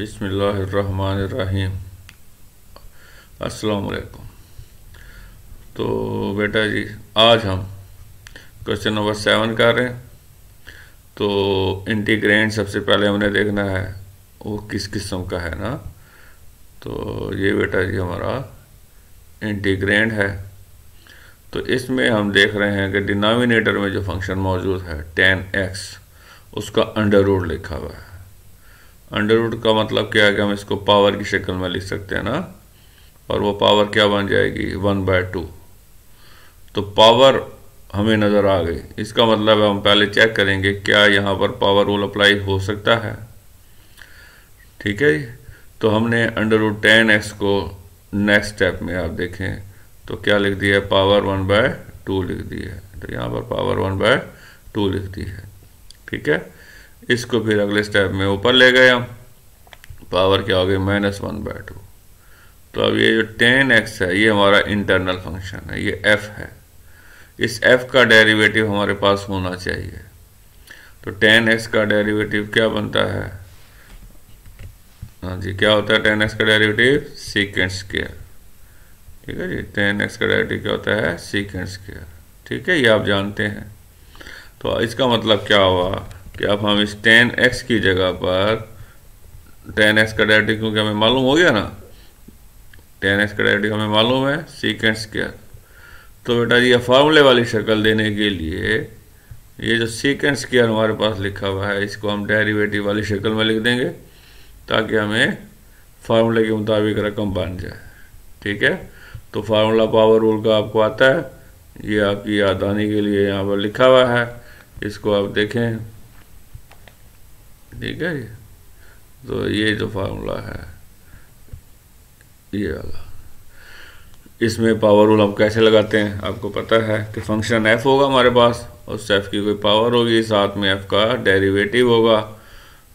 अस्सलाम वालेकुम तो बेटा जी आज हम क्वेश्चन नंबर सेवन कर रहे हैं तो इंटीग्रेंट सबसे पहले हमने देखना है वो किस किस्म का है ना तो ये बेटा जी हमारा इंटीग्रेंट है तो इसमें हम देख रहे हैं कि डिनोमिनेटर में जो फंक्शन मौजूद है टेन एक्स उसका अंडर रूट लिखा हुआ है अंडर रूट का मतलब क्या है कि हम इसको पावर की शक्ल में लिख सकते हैं ना और वो पावर क्या बन जाएगी वन बाय टू तो पावर हमें नज़र आ गई इसका मतलब है हम पहले चेक करेंगे क्या यहाँ पर पावर रूल अप्लाई हो सकता है ठीक है तो हमने अंडर रूट टेन एक्स को नेक्स्ट स्टेप में आप देखें तो क्या लिख दिया है पावर वन बाय टू लिख दी है तो यहाँ पर पावर वन बाय टू लिख दी है ठीक है इसको फिर अगले स्टेप में ऊपर ले गया पावर क्या हो गई माइनस वन बाय टू तो अब ये जो टेन एक्स है ये हमारा इंटरनल फंक्शन है ये एफ है इस एफ का डेरिवेटिव हमारे पास होना चाहिए तो टेन एक्स का डेरिवेटिव क्या बनता है हाँ जी क्या होता है टेन एक्स का डेरिवेटिव सीकेंड स्केयर ठीक है जी टेन एक्स का डेरिवेटिव क्या होता है सीकेंड स्केयर ठीक है ये आप जानते हैं तो इसका मतलब क्या हुआ कि अब हम इस टेन एक्स की जगह पर टेन एक्स का डेरिवेटिव क्योंकि हमें मालूम हो गया ना टेन एक्स का डेरिवेटिव हमें मालूम है सीकेंड स्क्वायर तो बेटा ये फार्मूले वाली शक्ल देने के लिए ये जो सीकेंड स्क्वायर हमारे पास लिखा हुआ है इसको हम डेरिवेटिव वाली शक्ल में लिख देंगे ताकि हमें फार्मूले के मुताबिक रकम बन जाए ठीक है तो फार्मूला पावर रूल का आपको आता है ये आपकी आने के लिए यहाँ पर लिखा हुआ है इसको आप देखें ठीक है जी तो ये जो फार्मूला है ये वाला इसमें पावर रूल हम कैसे लगाते हैं आपको पता है कि फंक्शन एफ होगा हमारे पास उस एफ की कोई पावर होगी साथ में एफ का डेरिवेटिव होगा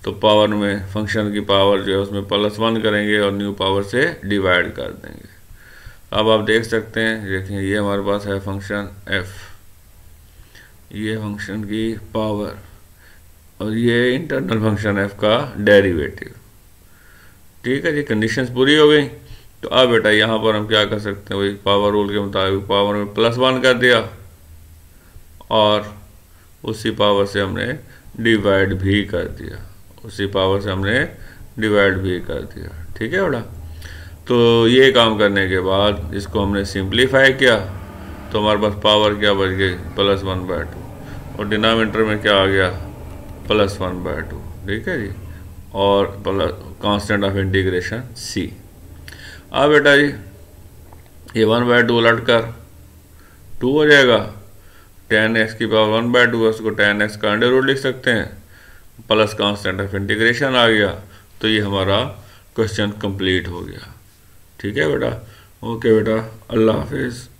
तो पावर में फंक्शन की पावर जो है उसमें प्लस वन करेंगे और न्यू पावर से डिवाइड कर देंगे अब आप देख सकते हैं देखें ये हमारे पास है फंक्शन एफ ये फंक्शन की पावर और ये इंटरनल फंक्शन एफ का डेरिवेटिव ठीक है जी कंडीशंस पूरी हो गई तो अब बेटा यहाँ पर हम क्या कर सकते हैं वही पावर रूल के मुताबिक पावर में प्लस वन कर दिया और उसी पावर से हमने डिवाइड भी कर दिया उसी पावर से हमने डिवाइड भी कर दिया ठीक है बेटा तो ये काम करने के बाद इसको हमने सिंप्लीफाई किया तो हमारे पास पावर क्या बच गई प्लस वन बाय टू और डिनामीटर में क्या आ गया प्लस वन बाय टू ठीक है जी और plus constant of integration c अब बेटा जी ये वन बाय टू उलट कर टू हो जाएगा टेन एक्स की पावर वन बाय टू उसको टेन एक्स का अंडर रूट लिख सकते हैं प्लस कॉन्स्टेंट ऑफ इंटीग्रेशन आ गया तो ये हमारा क्वेश्चन कंप्लीट हो गया ठीक है बेटा ओके बेटा अल्लाह हाफिज़